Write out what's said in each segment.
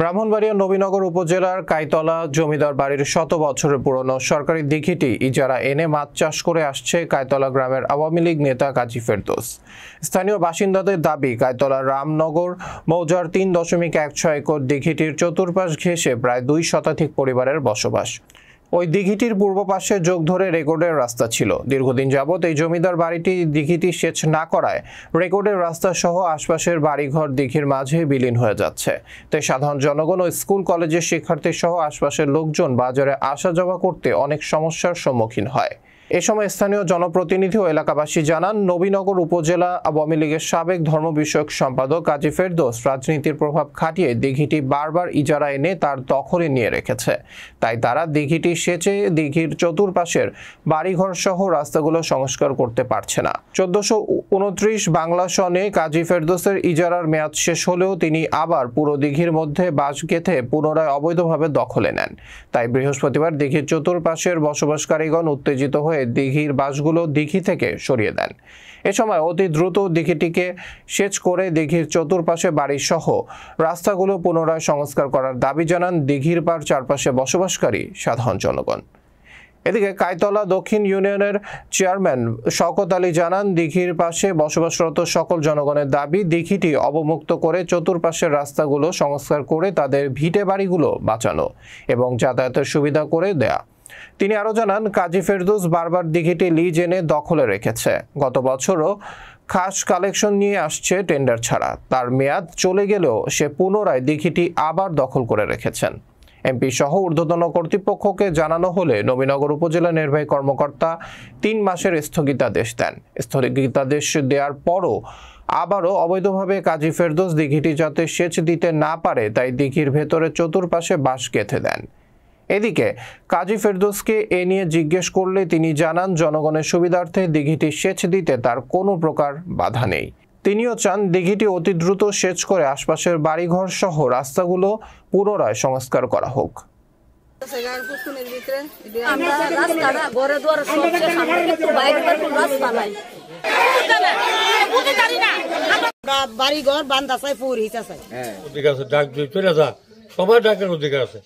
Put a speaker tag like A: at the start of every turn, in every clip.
A: ব্রাহ্মণবাড়িয়া নবীনগর উপজেলার কাইতলা জমিদার বাড়ির শত বছরের পুরনো সরকারি দিঘিটি ইজারা এনে মাছ চাষ করে আসছে কায়তলা গ্রামের আওয়ামী লীগ নেতা কাজী ফেরদোস স্থানীয় বাসিন্দাদের দাবি কায়তলার রামনগর মৌজার তিন দশমিক এক ছয় একর দিঘিটির চতুর্পাশ ঘেঁষে প্রায় দুই শতাধিক পরিবারের বসবাস ওই দিঘিটির পূর্ব পাশে যোগ ধরে রেকর্ডের রাস্তা ছিল দীর্ঘদিন যাবৎ এই জমিদার বাড়িটি দিঘিটি সেচ না করায় রেকর্ডের রাস্তা সহ আশপাশের বাড়িঘর দিঘির মাঝে বিলীন হয়ে যাচ্ছে তাই সাধারণ জনগণ ও স্কুল কলেজের শিক্ষার্থী সহ আশপাশের লোকজন বাজারে আসা যাওয়া করতে অনেক সমস্যার সম্মুখীন হয় এ সময় স্থানীয় জনপ্রতিনিধি ও এলাকাবাসী জানান নবীনগর উপজেলা আওয়ামী লীগের সাবেক ধর্ম বিষয়ক সম্পাদক কাজী ফেরদোস রাজনীতির প্রভাব খাটিয়ে দিঘিটি বারবার ইজারা এনে তার দখলে নিয়ে রেখেছে তাই তারা দিঘিটি সেচে দিঘির চতুর্পাশের বাড়িঘর সহ রাস্তাগুলো সংস্কার করতে পারছে না চোদ্দশো উনত্রিশ বাংলা সনে কাজী ফেরদোসের ইজারার মেয়াদ শেষ হলেও তিনি আবার পুরো দিঘির মধ্যে বাস গেঁথে পুনরায় অবৈধভাবে দখলে নেন তাই বৃহস্পতিবার দিঘির চতুর্পাশের বসবাসকারীগণ উত্তেজিত হয়ে হয়ে দিঘির বাসগুলো দিঘি থেকে সরিয়ে দেন এ সময় অতি দ্রুত দিঘিটিকে সেচ করে দিঘির চতুর্পাশে বাড়িসহ রাস্তাগুলো পুনরায় সংস্কার করার দাবি জানান দিঘির পার চারপাশে বসবাসকারী সাধারণ জনগণ এদিকে কায়তলা দক্ষিণ ইউনিয়নের চেয়ারম্যান শকত আলী জানান দিঘির পাশে বসবাসরত সকল জনগণের দাবি দিঘিটি অবমুক্ত করে চতুর্পাশের রাস্তাগুলো সংস্কার করে তাদের ভিটে বাড়িগুলো বাঁচানো এবং যাতায়াতের সুবিধা করে দেয়া তিনি আরও জানান কাজী ফেরদৌস বারবার দিঘিটি লিজ এনে দখলে রেখেছে গত বছরও খাস কালেকশন নিয়ে আসছে টেন্ডার ছাড়া তার মেয়াদ চলে গেলেও সে পুনরায় দিঘিটি আবার দখল করে রেখেছেন এমপি সহ ঊর্ধ্বতন কর্তৃপক্ষকে জানানো হলে নবীনগর উপজেলা নির্বাহী কর্মকর্তা তিন মাসের স্থগিতাদেশ দেন স্থগিতাদেশ দেওয়ার পরও আবারও অবৈধভাবে কাজী ফেরদোস দিঘিটি যাতে সেচ দিতে না পারে তাই দিঘির ভেতরে চতুর্পাশে বাঁশ গেঁথে দেন এদিকে কাজী ফেরদোসকে এ নিয়ে জিজ্ঞেস করলে তিনি জানান জনগণের সুবিধার্থে দিঘিটি সেচ দিতে তার কোনো প্রকার বাধা নেই তিনিও চান দিঘিটি অতি দ্রুত সেচ করে আশপাশের বাড়িঘর সহ রাস্তাগুলো পুনরায় সংস্কার
B: করা হোক বাড়ি ঘর বান্ধা চাই পুরি চাই অধিকার আছে ডাক ডাকের অধিকার আছে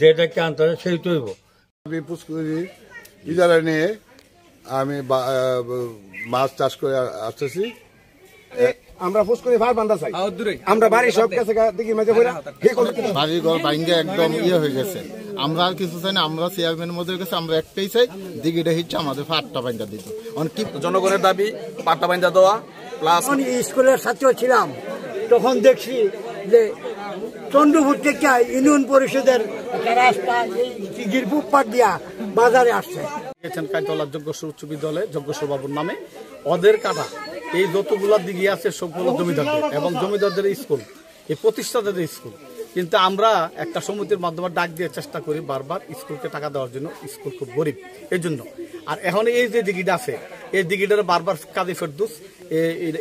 B: যেটাকে আনতে হবে সেই তৈব আমি পুষ্করি ইজারা নিয়ে আমি মাছ চাষ করে আসতেছি আমরা ভার আমরা সব একদম ইয়ে হয়ে গেছে আমরা আর কিছু চাই না আমরা চেয়ারম্যানের মধ্যে গেছে আমরা একটাই চাই জনগণের দাবি পাট্টা বাইন্দা দেওয়া প্লাস স্কুলের ছাত্র ছিলাম তখন দেখছি যে চন্দ্রপুর থেকে ইউনিয়ন পরিষদের রাস্তা এই পাট দিয়া বাজারে আসছে গেছেন কাইতলার যোগ্য উচ্চ বিদ্যালয়ে যোগ্য বাবুর নামে অদের কাটা এই যতগুলা দিকে আছে সবগুলো জমিদারদের এবং জমিদারদের স্কুল এই প্রতিষ্ঠাতাদের স্কুল কিন্তু আমরা একটা সমিতির মাধ্যমে ডাক দিয়ে চেষ্টা করি বারবার স্কুলকে টাকা দেওয়ার জন্য স্কুল খুব গরিব এই জন্য আর এখন এই যে দিঘিটা আছে এই দিঘিটার বারবার কাজী ফেরদুস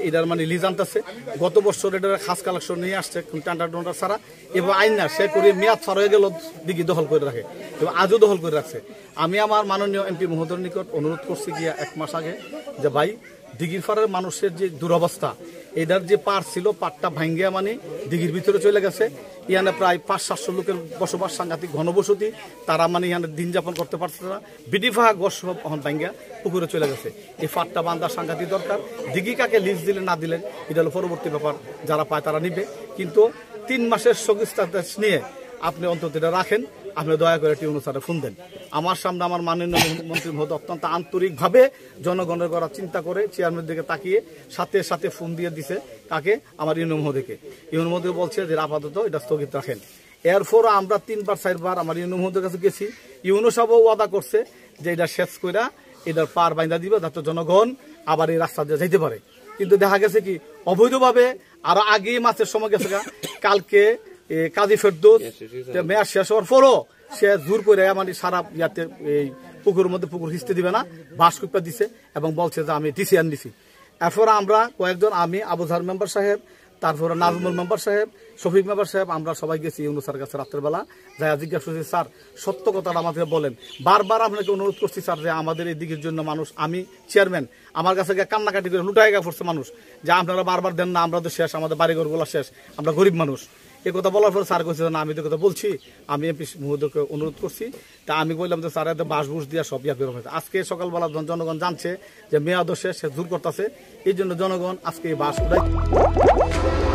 B: এটার মানে লিজান্ত আছে গত বছর এটার খাস কালেকশন নিয়ে আসছে টান্ডার টান্ডার ছাড়া এবং আইন না সে করে মেয়াদ ছাড় হয়ে গেল দিঘি দখল করে রাখে এবং আজও দখল করে রাখছে আমি আমার মাননীয় এমপি মহোদয়ের নিকট অনুরোধ করছি গিয়া এক মাস আগে যে ভাই দিঘির পাড়ের মানুষের যে দুরবস্থা এটার যে পার ছিল পারটা ভাঙ্গিয়া মানে দিঘির ভিতরে চলে গেছে ইয়ানে প্রায় পাঁচ সাতশো লোকের বসবাস সাংঘাতিক ঘনবসতি তারা মানে ইয়ানে দিন যাপন করতে পারছে না বিডিফা গস ভাঙ্গিয়া পুকুরে চলে গেছে এই পাটটা বান্ধার সাংঘাতিক দরকার দিঘি কাকে লিজ দিলে না দিলেন এটা হলো পরবর্তী ব্যাপার যারা পায় তারা নিবে কিন্তু তিন মাসের সগিস্তাদেশ নিয়ে আপনি অন্তত এটা রাখেন আপনি দয়া করে একটি স্যারে ফোন দেন আমার সামনে আমার মাননীয় মন্ত্রী মহোদয় অত্যন্ত আন্তরিকভাবে জনগণের গড়া চিন্তা করে চেয়ারম্যান দিকে তাকিয়ে সাথে সাথে ফোন দিয়ে দিছে তাকে আমার ইউনো মহোদয়কে ইউনো মহোদয় বলছে যে আপাতত এটা স্থগিত রাখেন এরপরও আমরা তিনবার চারবার আমার ইউনো মহোদয়ের কাছে গেছি ইউনো সাহেব ওয়াদা করছে যে এটা শেষ কইরা এটার পার বাইন্দা দিবে যাতে জনগণ আবার এই রাস্তা দিয়ে যেতে পারে কিন্তু দেখা গেছে কি অবৈধভাবে আরো আগে মাছের সময় গেছে কালকে কাজী ফেরদোস মেয়াদ শেষ হওয়ার পরও সে জোর করে আমার মানে সারা ইয়াতে এই পুকুরের মধ্যে পুকুর হিসতে দিবে না ভাসকুপটা দিছে এবং বলছে যে আমি ডিসিশন নিছি এরপর আমরা কয়েকজন আমি আবুধার মেম্বার সাহেব তারপরে নাজমুল মেম্বার সাহেব শফিক মেম্বার সাহেব আমরা সবাই গেছি ইউনু স্যার কাছে রাত্রেবেলা যাই জিজ্ঞাসা করছি স্যার সত্য কথাটা আমাকে বলেন বারবার আপনাকে অনুরোধ করছি স্যার যে আমাদের এই দিকের জন্য মানুষ আমি চেয়ারম্যান আমার কাছে গিয়ে কান্নাকাটি করে লুটাই গা পড়ছে মানুষ যে আপনারা বারবার দেন না আমরা তো শেষ আমাদের বাড়িঘরগুলো শেষ আমরা গরিব মানুষ এ কথা বলার পর স্যার কইছে না আমি তো কথা বলছি আমি এমপি মহোদয়কে অনুরোধ করছি তা আমি বললাম যে স্যার বাস বুস দিয়ে সব ইয়া বের আজকে সকালবেলা জনগণ জানছে যে মেয়াদ সে দূর করতেছে এই জন্য জনগণ আজকে এই বাস উঠাই